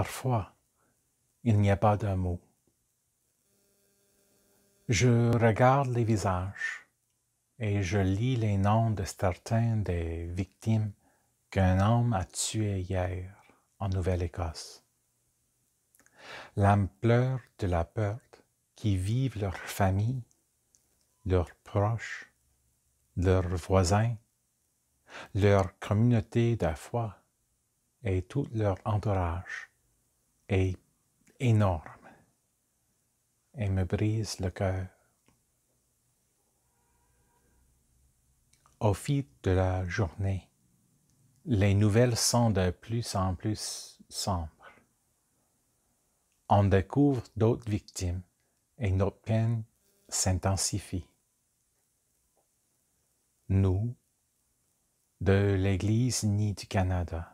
Parfois, il n'y a pas d'un mot. Je regarde les visages et je lis les noms de certains des victimes qu'un homme a tuées hier en Nouvelle-Écosse. L'ampleur de la peur qui vivent leurs familles, leurs proches, leurs voisins, leur communauté de foi et tout leur entourage est énorme et me brise le cœur. Au fil de la journée, les nouvelles sont de plus en plus sombres. On découvre d'autres victimes et notre peine s'intensifie. Nous, de l'Église ni du Canada,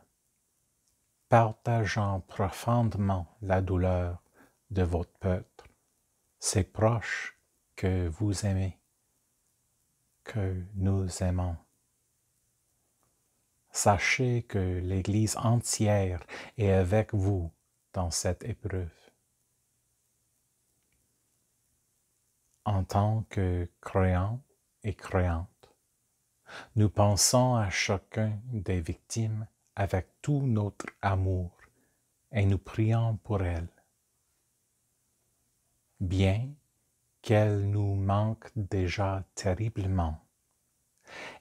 partageant profondément la douleur de votre peuple, ses proches que vous aimez, que nous aimons. Sachez que l'Église entière est avec vous dans cette épreuve. En tant que croyants et croyantes, nous pensons à chacun des victimes avec tout notre amour et nous prions pour elle. Bien qu'elle nous manque déjà terriblement,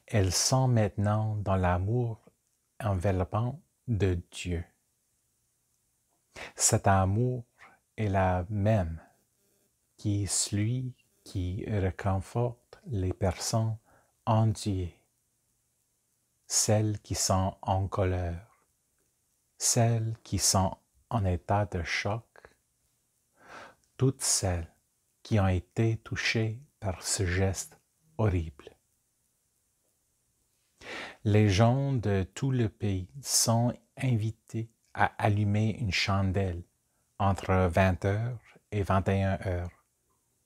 elle sent maintenant dans l'amour enveloppant de Dieu. Cet amour est la même qui est celui qui réconforte les personnes endeuillées celles qui sont en colère, celles qui sont en état de choc, toutes celles qui ont été touchées par ce geste horrible. Les gens de tout le pays sont invités à allumer une chandelle entre 20h et 21h,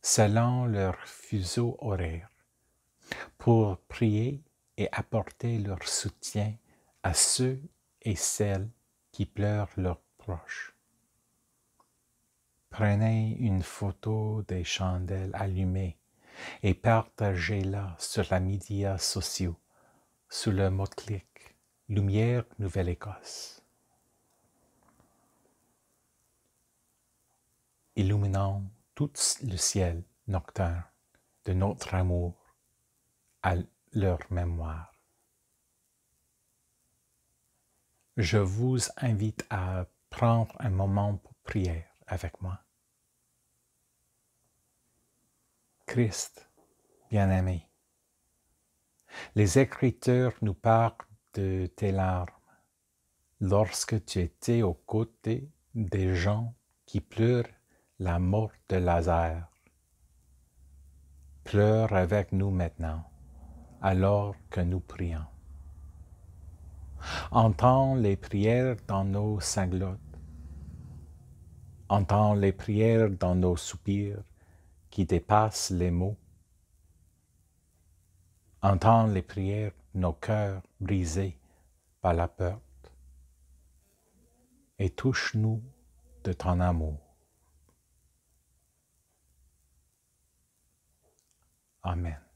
selon leur fuseau horaire, pour prier et apporter leur soutien à ceux et celles qui pleurent leurs proches. Prenez une photo des chandelles allumées et partagez-la sur les médias sociaux sous le mot-clic Lumière Nouvelle-Écosse. Illuminons tout le ciel nocturne de notre amour leur mémoire. Je vous invite à prendre un moment pour prière avec moi. Christ, bien-aimé, les Écritures nous parlent de tes larmes lorsque tu étais aux côtés des gens qui pleurent la mort de Lazare. Pleure avec nous maintenant alors que nous prions. Entends les prières dans nos sanglots. Entends les prières dans nos soupirs qui dépassent les mots. Entends les prières, nos cœurs brisés par la peur. Et touche-nous de ton amour. Amen.